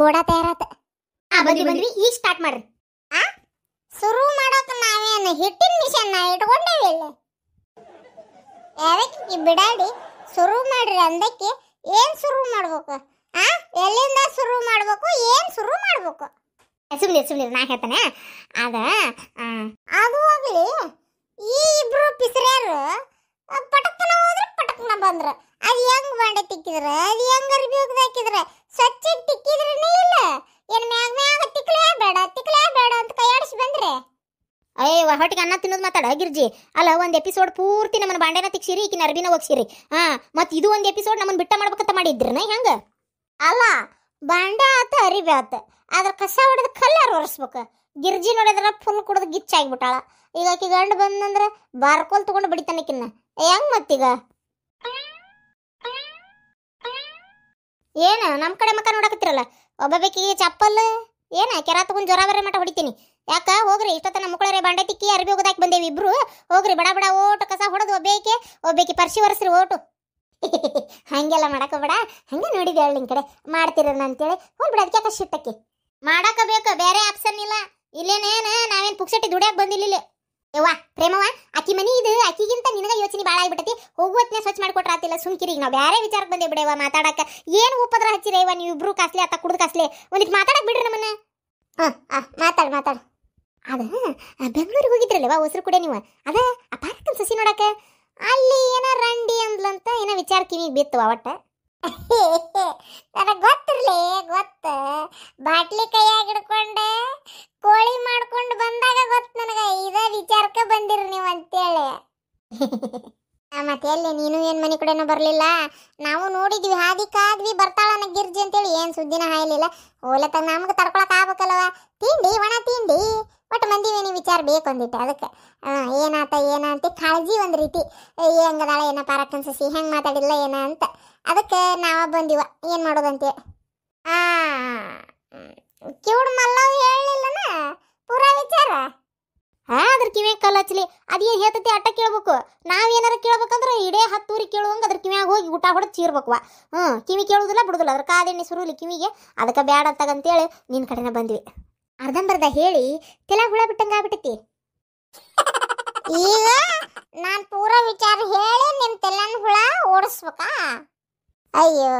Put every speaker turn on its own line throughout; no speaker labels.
ಗೋಡ ತಯಾರಾತ ಆ ಬಂದ್ವಿ ಬಂದ್ವಿ ಈಗ ಸ್ಟಾರ್ಟ್ ಮಾಡ್ರಿ ಆ ಶುರು ಮಾಡೋಕೆ ನಾವೇನು ಹಿಟ್ಟಿನ ಮಿಷನ್ನ ಇಟ್ಕೊಂಡೇವಿ ಇಲ್ಲಿ ಯಾವಕ್ಕೆ ಬಿಡಾಡಿ ಶುರು ಮಾಡ್ರಿ ಅಂದಕ್ಕೆ ಏನು ಶುರು ಮಾಡ್ಬೇಕು ಆ ಎಲ್ಲಿಂದ ಶುರು ಮಾಡ್ಬೇಕು ಏನು ಶುರು ಮಾಡ್ಬೇಕು ಸುಮ್ಮನೆ ಸುಮ್ಮನೆ ನಾ ಹೇಳ್ತಾನೆ ಅದ ಅದು ಹೋಗ್ಲಿ ಈ ಇಬ್ರು ಪಿಸರ್ಯಾರು ಪಟಕ್ನ ಹೋದ್ರೆ ಪಟಕ್ನ ಬಂದ್ರು ಅದು ಹೆಂಗ್ ಬಾಂಡೆ ತಿಕ್ಕಿದ್ರ ಗಿರ್ಜಿ ಅಲ್ಲ ಒಂದು ಎಪಿಸೋಡ್ ಪೂರ್ತಿ ನಮ್ಮನ್ನ ಬಾಂಡೆನ ತಿಕ್ಸಿರಿ ಈಕಿನ ಅರ್ಬಿನ ಹೋಗ್ಸಿರಿ ಹಾ ಮತ್ತೆ ಇದು ಒಂದು ಎಪಿಸೋಡ್ ನಮ್ಮನ್ನ ಬಿಟ್ಟ ಮಾಡ್ಬೇಕಂತ ಮಾಡಿದ್ರನ ಹೆಂಗ ಅಲ್ಲ ಬಾಂಡೆ ಆತ ಅರಿಬಿ ಆತ ಆದ್ರೆ ಕಸ ಹೊಡೆದ ಕಲ್ಲರ್ ಒರೆಸ್ಬೇಕು ಗಿರ್ಜಿ ನೋಡಿದ್ರ ಫುಲ್ ಗಿಚ್ಚ ಗಿಚ್ಚಾಗ್ಬಿಟ್ಟಾಳ ಈಗ ಆಕಿ ಗಂಡ ಬಂದಂದ್ರೆ ಬಾರ್ಕೋಲ್ ತಗೊಂಡು ಬಡಿತಾನಕಿನ್ನ ಹೆಂಗ್ ಮತ್ತೀಗ ಏನು ನಮ್ಮ ಕಡೆ ಮಕ್ಕ ನೋಡಕತ್ತಿರಲ್ಲ ಒಬ್ಬ ಬೇಕಿಗೆ ಚಪ್ಪಲ್ ಏನ ಕೆರ ತಗೊಂಡು ಜ್ವರ ಬರೋ ಮಟ್ಟ ಹೊಡಿತೀನಿ ಯಾಕ ಹೋಗ್ರಿ ಇಷ್ಟೊತ್ತನ ಮುಕ್ಕಳರೆ ಬಂಡೆ ತಿಕ್ಕಿ ಅರ್ಬಿ ಒಗದಾಕಿ ಬಂದೇವಿ ಇಬ್ರು ಹೋಗ್ರಿ ಬಡ ಬಡ ಓಟು ಕಸ ಹೊಡೆದು ಒಬ್ಬೇಕೆ ಒಬ್ಬೇಕಿ ಪರ್ಸಿ ಒರೆಸ್ರಿ ಓಟು ಹಂಗೆಲ್ಲ ಮಾಡಕ ಬೇಡ ಹಂಗೆ ನೋಡಿದೆ ನಿನ್ ಕಡೆ ಮಾಡ್ತಿರ ಅಂತೇಳಿ ಹೋಗ್ಬಿಡ ಅದಕ್ಕೆ ಯಾಕೆ ಶಿಟ್ಟಕ್ಕೆ ಮಾಡಕ ಬೇಕು ಬೇರೆ ಆಪ್ಷನ್ ಇಲ್ಲ ಇಲ್ಲೇನೇನ ನಾವೇನು ಪುಕ್ಸಟ್ಟಿ ದುಡಿಯಾಕ ಬಂದಿಲ್ಲ ಯವ್ವಾ ಪ್ರೇಮವಾ ಅಕ್ಕಿ ಮನಿ ಇದು ಅಕ್ಕಿಗಿಂತ ನಿನಗ ಯೋಚನೆ ಭಾಳ ಆಗ್ಬಿಟ್ಟತಿ ಹೋಗುವತ್ನೆ ಸ್ವಚ್ಛ ಮಾಡ್ಕೊಟ್ರಾತಿಲ್ಲ ಸುಮ್ಕಿರಿ ನಾವು ಬೇರೆ ವಿಚಾರಕ್ಕೆ ಬಂದೆ ಬಿಡವ ಮಾತಾಡಕ ಏನು ಉಪದ್ರ ಇವ ನೀವು ಇಬ್ರು ಕಾಸ್ಲಿ ಅತ್ತ ಕುಡ್ದು ಕಾಸ್ಲಿ ಒಂದಿಟ್ಟು ಮಾತಾಡಕ್ ಬಿಡ್ರಿ ನಮ್ಮನ್ನ ಹಾ ಹಾಂ ಮಾತಾಡ್ ಮಾತಾಡ್ ಅದ ಬೆಂಗಳೂರಿಗೆ ಹೋಗಿದ್ರಲ್ವಾ ಹೊಸರು ಕೂಡ ನೀವು ಅದ ಆ ಪಾರ್ಕನ್ ಸಸಿ ನೋಡಕ್ಕೆ ಅಲ್ಲಿ ಏನ ರಂಡಿ ಅಂದ್ಲಂತ ಏನೋ ವಿಚಾರ ಕಿವಿಗೆ ಬಿತ್ತು ಅವಟ್ಟ ನನಗೆ ಗೊತ್ತಿರ್ಲಿ ಗೊತ್ತ ಬಾಟ್ಲಿ ಕೈಯಾಗ ಹಿಡ್ಕೊಂಡೆ ಕೋಳಿ ಮಾಡ್ಕೊಂಡು ಬಂದಾಗ ಗೊತ್ತು ನನಗೆ ಇದ ವಿಚಾರಕ್ಕೆ ಬಂದಿರಿ ನೀವು ಅಂತೇಳಿ ಮತ್ತೆ ಎಲ್ಲಿ ನೀನು ಏನು ಮನೆ ಕಡೆನೂ ಬರಲಿಲ್ಲ ನಾವು ನೋಡಿದ್ವಿ ಹಾದಿ ಕಾದ್ವಿ ಬರ್ತಾಳ ಗಿರ್ಜಿ ಅಂತೇಳಿ ಏನು ಸುದ್ದಿನ ಹಾಯಲಿಲ್ಲ ಓಲತ್ತಾಗ ನಮಗೆ ತಡ್ಕೊಳಕ್ ಆಗ್ಬೇಕಲ್ವ ತಿಂಡಿ ಒಣ ತಿಂಡಿ ಬಟ್ ಮಂದಿ ಏನು ವಿಚಾರ ಅಂದಿತ್ತು ಅದಕ್ಕೆ ಏನಾತ ಏನ ಅಂತ ಕಾಳಜಿ ಒಂದು ರೀತಿ ಹೆಂಗದಾಳ ಏನ ಪಾರಕ್ಕನ್ ಸಸಿ ಹೆಂಗೆ ಮಾತಾಡಿಲ್ಲ ಏನ ಅಂತ ಅದಕ್ಕೆ ನಾವು ಬಂದಿವ ಏನು ಮಾಡೋದಂತೆ ಆ ಮಲ್ಲವ್ ಹೇಳಲಿಲ್ಲನ ಪೂರಾ ವಿಚಾರ ಹಾ ಅದ್ರ ಕಿವಿಯಾಗ ಕಲ್ಲ ಹಚ್ಚಲಿ ಅದೇನು ಹೇಳ್ತತಿ ಅಟ್ಟ ಕೇಳ್ಬೇಕು ಏನಾರ ಕೇಳ್ಬೇಕಂದ್ರೆ ಇಡೇ ಹತ್ತೂರಿ ಕೇಳುವಂಗೆ ಅದ್ರ ಕಿವಿಯಾಗ ಹೋಗಿ ಊಟ ಹೊಡೆದು ಚೀರ್ಬೇಕುವ ಹ್ಞೂ ಕಿವಿ ಕೇಳುದಿಲ್ಲ ಬಿಡುದಿಲ್ಲ ಅದ್ರ ಕಾದೆಣ್ಣೆ ಸುರುಲಿ ಕಿವಿಗೆ ಅದಕ್ಕೆ ಬೇಡ ಹೇಳಿ ನಿನ್ನ ಕಡೆನ ಬಂದ್ವಿ ಅರ್ಧಂಬರ್ಧ ಹೇಳಿ ತಿಲ ಹುಳ ಬಿಟ್ಟಂಗಾಗ್ಬಿಟ್ಟತಿ ಈಗ ನಾನು ಪೂರ ವಿಚಾರ ಹೇಳಿ ನಿಮ್ಮ ತೆಲ್ಲನ ಹುಳ ಓಡಿಸ್ಬೇಕಾ ಅಯ್ಯೋ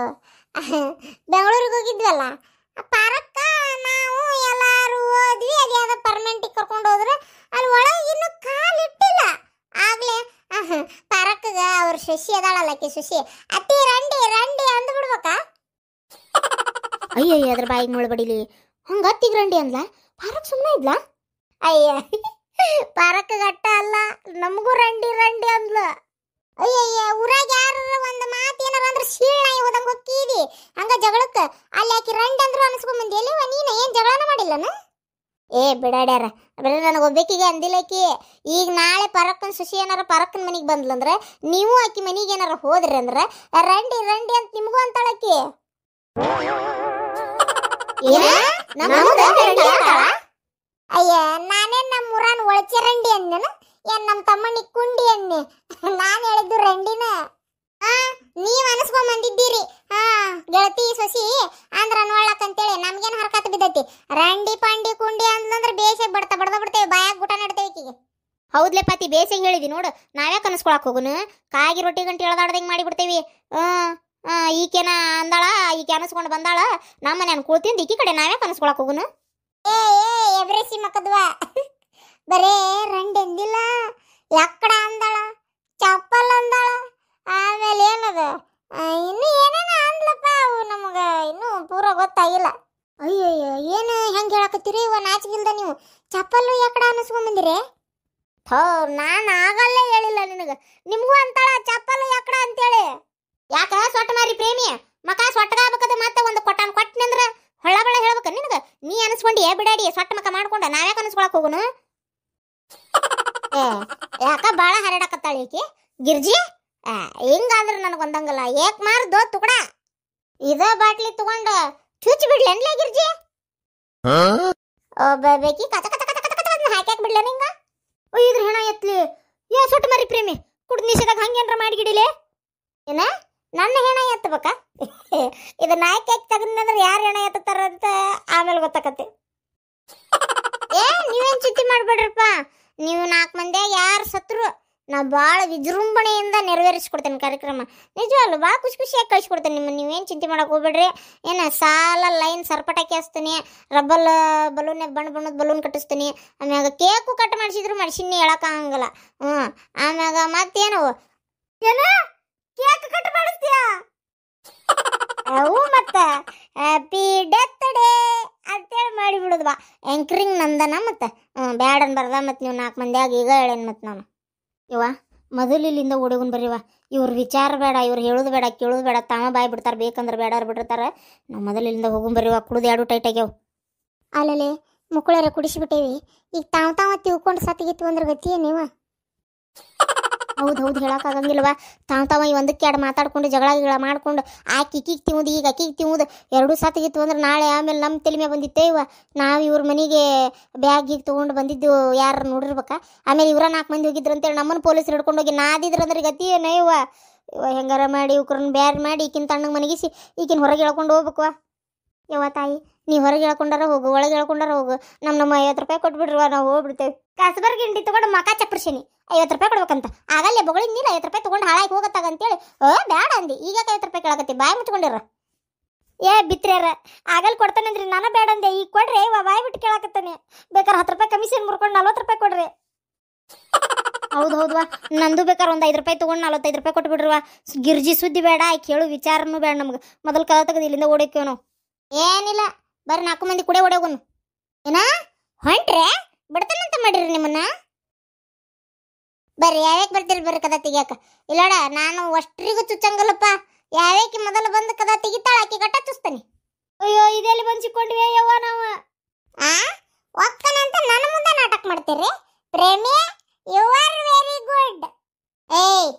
ಬೆಂಗಳೂರಿಗೆ ಹೋಗಿದ್ವಲ್ಲ ಪಾರಕ್ಕ ನಾವು ಎಲ್ಲರೂ ಹೋದ್ವಿ ಅದ ಯಾವ್ದೋ ಪರ್ಮನೆಂಟಿಗೆ ಕರ್ಕೊಂಡು ಹೋದ್ರೆ ಅಲ್ಲಿ ಒಳಗೆ ಇನ್ನೂ ಕಾಲಿಟ್ಟಿಲ್ಲ ಆಗಲೇ ಪಾರಕ್ಕಗ ಅವ್ರ ಶಶಿ ಅದಾಳಲ್ಲ ಆಕೆ ಶಶಿ ಅತ್ತಿ ರಂಡಿ ರಂಡಿ ಅಂದ್ಬಿಡ್ಬೇಕಾ ಅಯ್ಯಯ್ಯ ಅದ್ರ ಬಾಯಿಗೆ ಮುಳ್ಬಡಿಲಿ ಹಂಗ ತಿಗ್ರಂಡಿ ಅಂದ್ಲ ಪಾರಕ್ ಸುಮ್ಮನೆ ಇದ್ಲ ಅಯ್ಯ ಪಾರಕ್ ಗಟ್ಟ ಅಲ್ಲ ನಮಗೂ ರಂಡಿ ರಂಡಿ ಅಂದ್ಲ ಅಯ್ಯಯ್ಯ ಊರಾಗ ಯಾರು ಒಂದು ಮಾತು ಏನಾರ ಅಂದ್ರೆ ಶೀಳ್ನ ಹೋದಂಗ ಹೋಗ್ತೀವಿ ಹಂಗ ಜಗಳಕ್ಕೆ ಅಲ್ಲಿ ಆಕಿ ರಂಡಿ ಅಂದ್ರು ಅನಿಸ್ಕೊಂಬಂದಿ ಎಲ್ಲಿ ನೀನು ಏನ್ ಜಗಳನ ಮಾಡಿಲ್ಲನ ಏ ಬಿಡಾಡ್ಯಾರ ಬೇರೆ ನನಗೆ ಅಂದಿಲ್ಲ ಅಂದಿಲ್ಲಕಿ ಈಗ ನಾಳೆ ಪರಕ್ಕನ ಶಶಿ ಏನಾರ ಪರಕ್ಕನ ಮನೆಗೆ ಬಂದ್ಲಂದ್ರೆ ನೀವು ಆಕಿ ಮನೆಗೆ ಏನಾರ ಹೋದ್ರಿ ಅಂದ್ರೆ ರಂಡಿ ರಂಡಿ ಅಂತ ನಿಮಗೂ ಅಂತಾಳಕಿ ಅಯ್ಯ ನಾನೇ ನಮ್ಮ ಊರನ್ ಒಳಚೆ ರಂಡಿ ಅಂದೆನ ಏನ್ ನಮ್ಮ ತಮ್ಮನಿಗೆ ಕುಂಡಿ ಅನ್ನೆ ನಾನು ಹೇಳಿದ್ದು ರಂಡಿನ ಹಾ ನೀವ್ ಅನಸ್ಕೊಂಡ್ ಬಂದಿದ್ದೀರಿ ಹಾ ಗೆಳತಿ ಸೊಸಿ ಅಂದ್ರ ನೋಡ್ಲಕ್ ಅಂತೇಳಿ ನಮ್ಗೇನ್ ಹರ್ಕತ್ ಬಿದ್ದೈತಿ ರಂಡಿ ಪಾಂಡಿ ಕುಂಡಿ ಅಂದ್ರ ಬೇಸಾಗಿ ಬಡ್ತಾ ಬಡ್ದ ಬಿಡ್ತೇವೆ ಬಾಯಾಗ ಊಟ ನಡ್ತೇವೆ ಈಕಿಗೆ ಹೌದ್ಲೆ ಪತಿ ಬೇಸಿಗೆ ಹೇಳಿದಿ ನೋಡು ನಾವ್ಯಾಕ ಅನಸ್ಕೊಳಕ್ ಹೋಗುನು ಕಾಗಿ ರೊಟ್ಟಿ ಗಂಟೆ ಮಾಡಿ ಬಿಡ್ತೇವಿ ಹ್ಮ್ ಈಕೆನ ಅಂದಾಳ ಈಕೆ ಅನಸ್ಕೊಂಡು ಬಂದಾಳ ನಮ್ಮ ಮನೆ ಕುಳ್ತಿಂದ ಈಕಿ ಕಡೆ ನಾವೇ ಕನಸ್ಕೊಳಕ್ ಹೋಗುನು ಏ ಏ ಎಬ್ರೆಸಿ ಮಕ್ಕದ್ವ ಬರೇ ರಂಡ್ ಎಂದಿಲ್ಲ ಲಕ್ಕಡ ಅಂದಾಳ ಚಪ್ಪಲ್ ಅಂದಾಳ ಆಮೇಲೆ ಏನದು ಇನ್ನು ಏನೇನು ಅಂದ್ಲಪ್ಪ ಅವು ನಮಗ ಇನ್ನೂ ಪೂರ ಗೊತ್ತಾಗಿಲ್ಲ ಅಯ್ಯೋ ಏನು ಹೆಂಗೆ ಹೇಳಕತ್ತೀರಿ ಇವ ನಾಚಿಗಿಲ್ದ ನೀವು ಚಪ್ಪಲ್ಲು ಯಾಕಡೆ ಅನಿಸ್ಕೊಂಬಂದಿರಿ ಹೋ ನಾನು ಆಗಲ್ಲೇ ಹೇಳಿಲ್ಲ ನಿನಗೆ ನಿಮಗೂ ಅಂತಾಳ ಚಪ್ಪಲ್ಲು ಯಾಕಡೆ ಅಂತೇಳಿ ಯಾಕ ಸೊಟ್ಟ ಮಾರಿ ಪ್ರೇಮಿ ಮಕ ಸೊಟ್ಟಗಾಗಬೇಕದ ಮತ್ತೆ ಒಂದು ಕೊಟ್ಟಾನ ಕೊಟ್ಟನಂದ್ರ ಹೊಳ್ಳ ಬಳ ಹೇಳ್ಬೇಕ ನಿನಗ ನೀ ಅನಿಸ್ಕೊಂಡಿ ಬಿಡಾಡಿ ಸೊಟ್ಟ ಮಕ ಮಾಡ್ಕೊಂಡ ನಾವ್ಯಾಕೆ ಅನಿಸ್ಕೊಳಕ್ ಹೋಗುನು ಯಾಕ ಬಾಳ ಹರಡಾಕತ್ತಾಳ ಈಕಿ ಗಿರ್ಜಿ ಹಿಂಗಾದ್ರೆ ನನಗೊಂದಂಗಲ್ಲ ಏಕ್ ಮಾರ್ದು ತುಕಡ ಇದ ಬಾಟ್ಲಿ ತಗೊಂಡ ಚುಚ್ಚಿ ಬಿಡ್ಲೇನ್ಲ ಗಿರ್ಜಿ ಬೇಕಿ ಕತ ಕತ ಕತ ಕತ ಕತ ಹಾಕ್ಯಾಕ್ ಬಿಡ್ಲೇನ ಹಿಂಗ ಇದ್ರ ಹೆಣ ಎತ್ಲಿ ಏ ಸೊಟ್ಟ ಮರಿ ಪ್ರೇಮಿ ಕುಡ್ ನಿಷೇಧಾಗ ಹಂಗೇನ್ರ ಮಾಡಿ ಮಾಡಿಗಿಡಿಲೆ ಏನ ನನ್ನ ಹೆಣ ಎತ್ತಬೇಕ ಇದು ನಾಯಕ ತಗದ್ನಂದ್ರೆ ಯಾರು ಹೆಣ ಎತ್ತಾರ ಅಂತ ಆಮೇಲೆ ಗೊತ್ತಾಕತ್ತೆ ಏ ನೀವೇನು ಚಿಂತೆ ಮಾಡಬೇಡ್ರಪ್ಪ ನೀವು ನಾಲ್ಕು ಮಂದಿ ಯಾರು ಸತ್ರು ನಾ ಭಾಳ ವಿಜೃಂಭಣೆಯಿಂದ ನೆರವೇರಿಸ್ಕೊಡ್ತೇನೆ ಕಾರ್ಯಕ್ರಮ ನಿಜವಲ್ಲ ಭಾಳ ಖುಷಿ ಖುಷಿಯಾಗಿ ಕಳಿಸ್ಕೊಡ್ತೇನೆ ನಿಮ್ಮ ನೀವೇನು ಚಿಂತೆ ಮಾಡೋಕೆ ಹೋಗ್ಬೇಡ್ರಿ ಏನು ಸಾಲ ಲೈನ್ ಸರ್ಪಟಾಕಿ ಹಚ್ತೀನಿ ರಬ್ಬಲ್ ಬಲೂನ್ ಬಣ್ಣ ಬಣ್ಣದ ಬಲೂನ್ ಕಟ್ಟಿಸ್ತೀನಿ ಆಮ್ಯಾಗ ಕೇಕು ಕಟ್ ಮಾಡಿಸಿದ್ರು ಮಾಡಿಸಿನಿ ಹೇಳೋಕ್ಕಾಗಂಗಿಲ್ಲ ಹ್ಞೂ ಆಮ್ಯಾಗ ಮತ್ತೇನು ಏನೋ ಕೇಕ್ ಕಟ್ ಮಾಡಿಸ್ತೀಯಾ ಅವು ಮತ್ತ ಹ್ಯಾಪಿ ಡೆತ್ ಡೇ ಅಂತೇಳಿ ಮಾಡಿ ಬಿಡುದು ಬಾ ಆ್ಯಂಕರಿಂಗ್ ನಂದನ ಮತ್ತೆ ಬ್ಯಾಡನ್ ಅನ್ಬಾರ್ದ ಮತ್ತೆ ನೀವು ನಾಲ್ಕು ಆಗಿ ಈಗ ಹೇಳೇನು ಮತ್ತೆ ನಾನು ಇವ ಮೊದಲು ಇಲ್ಲಿಂದ ಹುಡುಗನ್ ಬರೀವ ಇವ್ರ ವಿಚಾರ ಬೇಡ ಇವ್ರು ಹೇಳೋದು ಬೇಡ ಕೇಳೋದು ಬೇಡ ತಾವ ಬಾಯ್ ಬಿಡ್ತಾರೆ ಬೇಕಂದ್ರೆ ಬೇಡ ಬಿಡಿರ್ತಾರೆ ನಾವು ಮೊದಲು ಇಲ್ಲಿಂದ ಹೋಗುನ್ ಬರೀವ ಕುಡಿದು ಎರಡು ಟೈಟ್ ಆಗ್ಯಾವ ಅಲ್ಲಲ್ಲಿ ಮುಕ್ಕಳರ ಕುಡಿಸಿಬಿಟ್ಟೇವಿ ಈಗ ತಾವು ತಾವ ತಿಳ್ಕೊಂಡು ಸತ್ತಿಗಿತ್ತು ಅಂದ್ರೆ ಗತಿ ನೀವ ಹೌದು ಹೌದು ಆಗಂಗಿಲ್ವ ತಾವ್ ತಾವ ಈ ಒಂದಕ್ಕೆ ಎರಡು ಮಾತಾಡ್ಕೊಂಡು ಜಗಳ ಗಿಗಳ ಮಾಡ್ಕೊಂಡು ಆ ಇಕ್ಕಿಗೆ ತಿಂದು ಈಗ ಅಕ್ಕಿಗೆ ತಿಮ್ಮದು ಎರಡು ಸತ್ತಿಗಿತ್ತು ಅಂದ್ರೆ ನಾಳೆ ಆಮೇಲೆ ನಮ್ಮ ತಲೆ ಬಂದಿತ್ತೇ ಇವ ನಾವು ಇವ್ರ ಮನೆಗೆ ಬ್ಯಾಗ್ ಈಗ ತೊಗೊಂಡು ಬಂದಿದ್ದು ಯಾರು ನೋಡಿರ್ಬೇಕಾ ಆಮೇಲೆ ಇವರ ನಾಲ್ಕು ಮಂದಿ ಹೋಗಿದ್ರು ಅಂತೇಳಿ ನಮ್ಮನ್ನು ಪೊಲೀಸರು ಹಿಡ್ಕೊಂಡು ಹೋಗಿ ಅಂದ್ರೆ ಗತಿ ಏನೈವ ಇವ ಹೆಂಗಾರ ಮಾಡಿ ಇವ್ರನ್ನ ಬ್ಯಾರ್ ಮಾಡಿ ಈಕಿನ ತಣ್ಣಗೆ ಮನಗಿಸಿ ಈಕಿನ ಹೊರಗೆ ಹೇಳ್ಕೊಂಡು ಹೋಗ್ಬೇಕು ಯವ ತಾಯಿ ನೀವು ಹೊರಗೆ ಹೇಳ್ಕೊಂಡಾರ ಹೋಗು ಒಳಗೆ ಹೇಳ್ಕೊಂಡಾರ ಹೋಗು ನಮ್ಮ ನಮ್ಮ ಐವತ್ತು ರೂಪಾಯಿ ಕೊಟ್ಬಿಡ್ರವ ನಾವು ಹೋಗ್ಬಿಡ್ತೇವೆ ಕಸಬರ್ ಗಿಂಡಿ ತಗೊಂಡು ಮಕ ಚಪ್ಪರ್ಸಿನಿ ಐವತ್ತು ರೂಪಾಯಿ ಕೊಡ್ಬೇಕಂತ ಆಗಲ್ಲೇ ಬೊಗಳಿಂದ ನೀನು ಐವತ್ತು ರೂಪಾಯಿ ತಗೊಂಡು ಹಾಳಾಗಿ ಹೋಗತ್ತಾಗ ಅಂತೇಳಿ ಓ ಬೇಡ ಅಂದಿ ಈಗ ಐವತ್ತು ರೂಪಾಯಿ ಕೇಳಕತ್ತಿ ಬಾಯಿ ಮುಚ್ಕೊಂಡಿರ ಏ ಬಿತ್ರ್ಯಾರ ಆಗಲ್ ಕೊಡ್ತಾನಂದ್ರಿ ನಾನು ಬೇಡ ಅಂದೆ ಈಗ ಕೊಡ್ರಿ ಇವ ಬಾಯಿ ಬಿಟ್ಟು ಕೇಳಕತ್ತಾನೆ ಬೇಕಾದ್ರೆ ಹತ್ತು ರೂಪಾಯಿ ಕಮಿಷನ್ ಮುರ್ಕೊಂಡು ನಲ್ವತ್ತು ರೂಪಾಯಿ ಕೊಡ್ರಿ ಹೌದು ಹೌದ್ವಾ ನಂದು ಬೇಕಾದ್ರೆ ಒಂದು ಐದು ರೂಪಾಯಿ ತೊಗೊಂಡು ನಲ್ವತ್ತೈದು ರೂಪಾಯಿ ಕೊಟ್ಬಿಡ್ರವ ಗಿರ್ಜಿ ಸುದ್ದಿ ಬೇಡ ಕೇಳು ವಿಚಾರನೂ ಬೇಡ ನಮ್ಗೆ ಮೊದಲು ಕಲ ತೆಗೆದು ಇಲ್ಲಿಂದ ಓಡೋಕ್ಯೋ ಏನಿಲ್ಲ ಬರ್ರಿ ನಾಲ್ಕು ಮಂದಿ ಕುಡೆ ಹೊಡೋಗುನು ಏನ ಹೊಂಟ್ರೆ ಬಿಡ್ತಾನಂತ ಮಾಡಿರಿ ನಿಮ್ಮನ್ನ ಬರ್ರಿ ಯಾವ್ಯಾಕೆ ಬರ್ತೀರಿ ಬರ್ರಿ ಕದ ತೆಗಿಯಾಕ ಇಲ್ಲೋಡ ನಾನು ಅಷ್ಟ್ರಿಗೂ ಚುಚ್ಚಂಗಲ್ಲಪ್ಪ ಯಾವ್ಯಾಕೆ ಮೊದಲು ಬಂದು ಕದ ತೆಗಿತಾಳ ಆಕೆ ಗಟ್ಟ ಚುಸ್ತಾನೆ ಅಯ್ಯೋ ಇದೆಲ್ಲಿ ಬಂಚಿಕೊಂಡ್ವಿ ಸಿಕ್ಕೊಂಡ್ವಿ ಯವ್ವ ನಾವು ಆ ಒಕ್ಕನೆ ಅಂತ ನನ್ನ ಮುಂದೆ ನಾಟಕ ಮಾಡ್ತೀರಿ ಪ್ರೇಮಿ ಯು ಆರ್ ವೆರಿ ಗುಡ್ ಏಯ್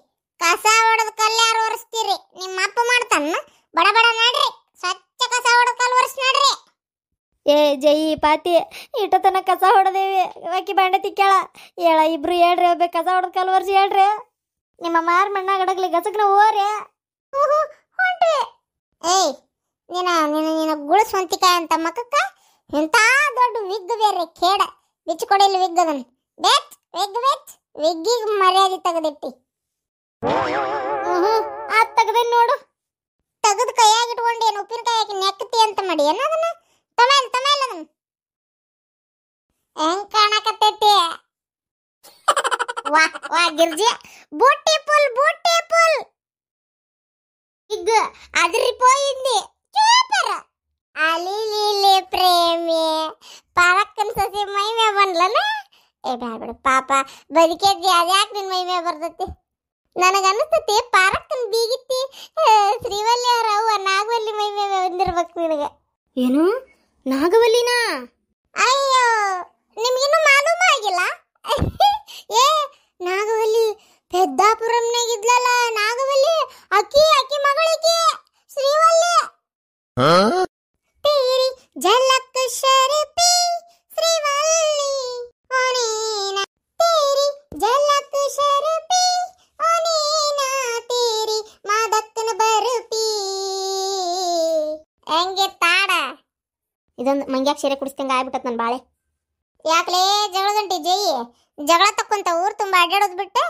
ಕಸ ಹೊಡೆದ ಕಲ್ಲು ಯಾರು ಒರೆಸ್ತೀರಿ ನಿಮ್ಮ ಅಪ್ಪ ಮಾಡ್ತಾನ ಬಡ ಬಡ ನಡ್ರಿ ಸ್ವಚ್ಛ ಕಸ ಹೊಡೆದ ಕಲ್ಲು ಒರೆಸ್ ನಡ್ರಿ ಏ ಜೈ ಪಾತಿ ಇಟ್ಟ ತನಕ ಕಸ ಹೊಡೆದೇವಿ ಆಕಿ ಬಾಂಡೆ ಕೇಳ ಹೇಳ ಇಬ್ರು ಹೇಳ್ರಿ ಒಬ್ಬ ಕಸ ಹೊಡೆದ ಕಾಲು ವರ್ಷ ಹೇಳ್ರಿ ನಿಮ್ಮ ಮಾರ್ ಮಣ್ಣಾಗ ಗಡಗ್ಲಿ ಗಸಕ್ನ ಓರಿ ಹೊಂಟ್ರಿ ಏಯ್ ನಿನ್ನ ನಿನ್ನ ನಿನ್ನ ಗುಳು ಅಂತ ಮಕ್ಕಕ್ಕ ಇಂಥ ದೊಡ್ಡ ವಿಗ್ ಬೇರೆ ಕೇಡ ಬಿಚ್ಚು ವಿಗ್ ಅದನ್ ಬೆಚ್ ವಿಗ್ ಬೆಚ್ ವಿಗ್ಗಿಗೆ ಮರ್ಯಾದೆ ತೆಗೆದಿಟ್ಟಿ ಹ್ಞೂ ಆ ತೆಗ್ದೇನು ನೋಡು ತಗದು ಕೈಯಾಗಿಟ್ಕೊಂಡು ಏನು ಉಪ್ಪಿನಕಾಯಿ ಹಾಕಿ ನೆಕ್ಕತಿ ಅಂತ ಮಾಡಿ ಏನೋ ಹೆಂಗ್ ಕಾಣಕತ್ತೈತಿ ವಾ ವಾ ಗಿರ್ಜಿ ಬ್ಯೂಟಿಫುಲ್ ಬ್ಯೂಟಿಫುಲ್ ಈಗ ಅದ್ರಿ ಪೋಯಿಂದಿ ಸೂಪರ್ ಅಲಿಲಿಲಿ ಪ್ರೇಮಿ ಪಾರಕ್ಕನ್ ಸಸಿ ಮೈ ಮೇ ಬಂದ್ಲನ ಏ ಬೇಡ ಬಿಡು ಪಾಪ ಬದುಕೇದ್ವಿ ಅದ್ಯಾಕೆ ನಿನ್ ಮೈ ಮೇ ಬರ್ತೈತಿ ನನಗನ್ನಿಸ್ತತಿ ಪಾರಕ್ಕನ್ ಬೀಗಿತ್ತಿ ಶ್ರೀವಲ್ಲಿ ಅವ್ರ ಅವ್ವ ನಾಗವಲ್ಲಿ ಮೈ ಮೇ ಬಂದಿರ್ಬೇಕು ನಿನಗೆ ಏನು ನಾಗವಲ್ಲಿನಾ ಅಯ್ಯೋ ನಿಮಗಿನ್ನೂ ಮಾಲೂಮ ಆಗಿಲ್ಲ ಏ ನಾಗವಲ್ಲಿ ಪೆದ್ದಾಪುರಂನಾಗ ಇದ್ಲಲ್ಲ ನಾಗವಲ್ಲಿ ಅಕ್ಕಿ ಅಕ್ಕಿ ಮಗಳಿಕೆ ಶ್ರೀವಲ್ಲಿ ತೀರಿ ಜಲಕ್ಕ ಶರಪಿ ಶ್ರೀವಳ್ಳಿ ಶ್ರೀವಲ್ಲಿ ಓನೇನ ತೀರಿ ಜಲಕ್ಕ ಶರಪಿ ಪೀ ಓನೇನ ಮಾದಕ್ಕನ ಬರುಪಿ ಹೆಂಗೆ ತಾಡ ಇದೊಂದು ಮಂಗ್ಯಾಕ್ ಸೀರೆ ಕುಡಿಸ್ದಂಗೆ ಆಗ್ಬಿಟ್ಟತ್ ನನ್ನ ಬಾಳೆ ಯಾಕಲೇ ಜಗಳ ಗಂಟೆ ಜೈ ಜಗಳ ತಕ್ಕಂತ ಊರು ತುಂಬ ಅಡ್ಡಾಡೋದು ಬಿಟ್ಟು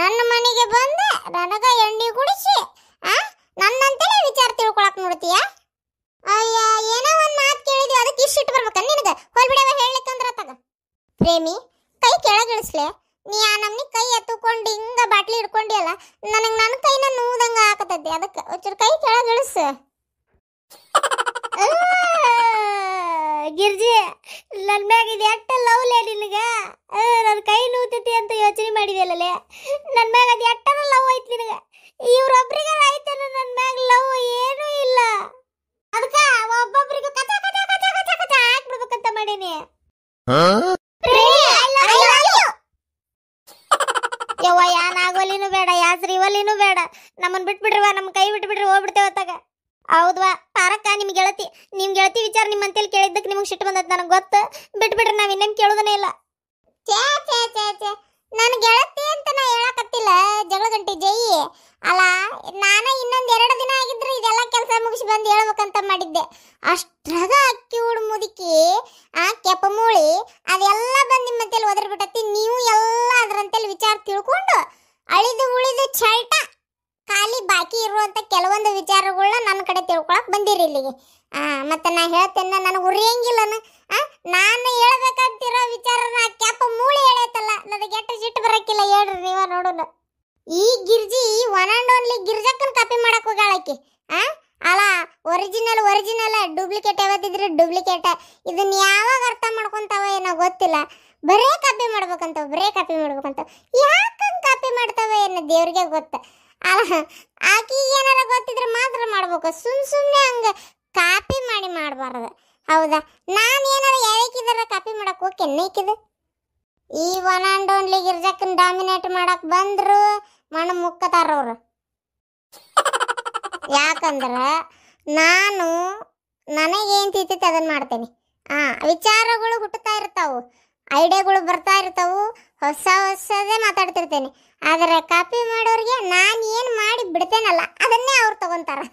ನನ್ನ ಮನೆಗೆ ಬಂದು ನನಗ ಎಣ್ಣೆ ಕುಡಿಸಿ ಆ ನನ್ನಂತಲೇ ವಿಚಾರ ತಿಳ್ಕೊಳಕ್ ನೋಡ್ತೀಯ ಅಯ್ಯ ಏನೋ ಒಂದು ಮಾತು ಕೇಳಿದ್ವಿ ಅದಕ್ಕೆ ಇಷ್ಟಿಟ್ಟು ಬರ್ಬೇಕ ನಿನಗೆ ಹೋಲ್ಬಿಡವ ಹೇಳಲಿಕ್ಕಂದ್ರ ತಗ ಪ್ರೇಮಿ ಕೈ ಕೆಳಗಿಳಿಸ್ಲೆ ನೀ ಆ ನಮ್ನಿ ಕೈ ಎತ್ತುಕೊಂಡು ಹಿಂಗ ಬಾಟ್ಲಿ ಹಿಡ್ಕೊಂಡಿಯಲ್ಲ ನನಗೆ ನನ್ನ ಕೈನ ನೂದಂಗ ಹಾಕತೈತಿ ಅದಕ್ಕೆ ಒಂಚೂರು ಕೈ ಕೆಳಗಿಳಿಸು ಗಿರ್ಜಿ ನನ್ನ ಮ್ಯಾಗ ಇದು ಎಟ್ಟ ಲವ್ಲೆ ನಿನಗೆ ನನ್ನ ಕೈ ನೂತೈತಿ ಅಂತ ಯೋಚನೆ ಮಾಡಿದೆಲ್ಲೇ ನನ್ನ ಮ್ಯಾಗ ಅದು ಎಟ್ಟರ ಲವ್ ಐತಿ ನಿನಗೆ ಇವ್ರೊಬ್ರಿಗೆ ಆಯ್ತಾನ ನನ್ನ ಮ್ಯಾಗ ಲವ್ ಏನೂ ಇಲ್ಲ ಅದಕ್ಕೆ ಒಬ್ಬೊಬ್ರಿಗೆ ಕಥೆ ಕಥೆ ಕಥೆ ಕಥೆ ಕಥೆ ಹಾಕ್ಬಿಡ್ಬೇಕಂತ ಮಾಡೀನಿ ಯವ್ವ ಯಾನ್ ಆಗೋಲಿನೂ ಬೇಡ ಯಾಸ್ರಿ ಇವಲಿನೂ ಬೇಡ ನಮ್ಮನ್ ಬಿಟ್ಬಿಡ್ರಿವ ನಮ್ಮ ಕೈ ಬಿಟ್ಬಿಡ್ರಿ ಹೋಗ್ಬಿಡ್ತೇವೆ ಹೌದ್ವಾ ಪಾರಕ್ಕ ನಿಮ್ಗೆ ಗೆಳತಿ ನಿಮ್ ಗೆಳತಿ ವಿಚಾರ ನಿಮ್ಮ ಅಂತೇಳಿ ಕೇಳಿದ್ದಕ್ಕೆ ನಿಮಗೆ ಸಿಟ್ಟು ಬಂದದ್ದು ನನಗೆ ಗೊತ್ತು ಬಿಟ್ಬಿಡ್ರಿ ನಾವು ಇನ್ನೇನು ಕೇಳೋದನೇ ಇಲ್ಲ ಚೇ ಚೇ ಚೇ ಚೇ ನನ್ನ ಗೆಳತಿ ಅಂತ ನಾ ಹೇಳಕತ್ತಿಲ್ಲ ಜಗಳ ಗಂಟೆ ಜೈ ಅಲ್ಲ ನಾನ ಇನ್ನೊಂದು ಎರಡು ದಿನ ಆಗಿದ್ರು ಇದೆಲ್ಲ ಕೆಲಸ ಮುಗಿಸಿ ಬಂದು ಹೇಳ್ಬೇಕಂತ ಮಾಡಿದ್ದೆ ಅಷ್ಟ್ರಾಗ ಅಕ್ಕಿ ಉಡು ಮುದುಕಿ ಆ ಕೆಪ ಮೂಳಿ ಅದೆಲ್ಲ ಬಂದು ನಿಮ್ಮ ತಲೆ ನೀವು ಎಲ್ಲ ಅದರಂತೆಲ್ಲ ವಿಚಾರ ತಿಳ್ಕೊಂಡು ಅಳಿದು ಉಳಿದು ಚಳ್ಟ ಖಾಲಿ ಬಾಕಿ ಇರುವಂಥ ಕೆಲವೊಂದು ವಿಚಾರಗಳನ್ನ ನನ್ನ ಕಡೆ ತಿಳ್ಕೊಳಕ್ಕೆ ಬಂದಿರಿ ಇಲ್ಲಿಗೆ ಆ ಮತ್ತೆ ನಾ ಹೇಳ್ತೇನೆ ನನಗೆ ಉರಿಯಂಗಿಲ್ಲನ ನಾನು ಹೇಳ್ಬೇಕಾಗ್ತಿರೋ ವಿಚಾರನ ಕ್ಯಾಪ್ ಮೂಳೆ ಹೇಳೈತಲ್ಲ ನನಗೆ ಎಟ್ಟು ಸಿಟ್ಟು ಬರಕ್ಕಿಲ್ಲ ಹೇಳ್ರಿ ನೀವ ನೋಡೋಣ ಈ ಗಿರ್ಜಿ ಒನ್ ಆ್ಯಂಡ್ ಓನ್ಲಿ ಗಿರ್ಜಕ್ಕನ ಕಾಪಿ ಮಾಡಕ್ ಹೋಗಾಳಕ್ಕೆ ಆ ಅಲ್ಲ ಒರಿಜಿನಲ್ ಒರಿಜಿನಲ್ ಡೂಪ್ಲಿಕೇಟ್ ಯಾವತ್ತಿದ್ರೆ ಡೂಪ್ಲಿಕೇಟ್ ಇದನ್ನ ಯಾವಾಗ ಅರ್ಥ ಮಾಡ್ಕೊಂತಾವ ಏನೋ ಗೊತ್ತಿಲ್ಲ ಬರೇ ಕಾಪಿ ಮಾಡ್ಬೇಕಂತ ಬರೇ ಕಾಪಿ ಮಾಡ್ಬೇಕಂತ ಯಾಕಂಗೆ ಕಾಪಿ ಮಾಡ್ತಾವ ಏನೋ ದೇವ್ರಿಗೆ ಗೊತ್ತ ಅಲ್ಲ ಆಕಿ ಏನಾರ ಗೊತ್ತಿದ್ರೆ ಮಾತ್ರ ಮಾಡ್ಬೇಕು ಸುಮ್ ಸುಮ್ಮನೆ ಹಂಗ ಕಾಪಿ ಮಾಡಿ ಮಾಡಬಾರ್ದು ಹೌದಾ ನಾನು ಏನಾರ ಎಳಕಿದಾರ ಕಾಪಿ ಮಾಡಕ್ಕೆ ಹೋಗಿ ಕೆನ್ನೈಕಿದ ಈ ಒನ್ ಆ್ಯಂಡ್ ಓನ್ಲಿ ಗಿರ್ಜಕ್ಕನ್ ಡಾಮಿನೇಟ್ ಮಾಡಕ್ ಬಂದರು ಮಣ್ಣು ಮುಕ್ಕತಾರ ಅವರು ಯಾಕಂದ್ರೆ ನಾನು ನನಗೆ ನನಗೇನು ತಿತ್ತೈತೆ ಅದನ್ನು ಮಾಡ್ತೇನೆ ಆ ವಿಚಾರಗಳು ಹುಟ್ಟುತ್ತಾ ಇರ್ತಾವು ಐಡಿಯಾಗಳು ಬರ್ತಾ ಇರ್ತಾವು ಹೊಸ ಹೊಸದೇ ಮಾತಾಡ್ತಿರ್ತೇನೆ ಆದರೆ ಕಾಪಿ ಮಾಡೋರಿಗೆ ನಾನು ಏನು ಮಾಡಿ ಬಿಡ್ತೇನಲ್ಲ ಅದನ್ನೇ ಅವ್ರು ತಗೊಂತಾರೆ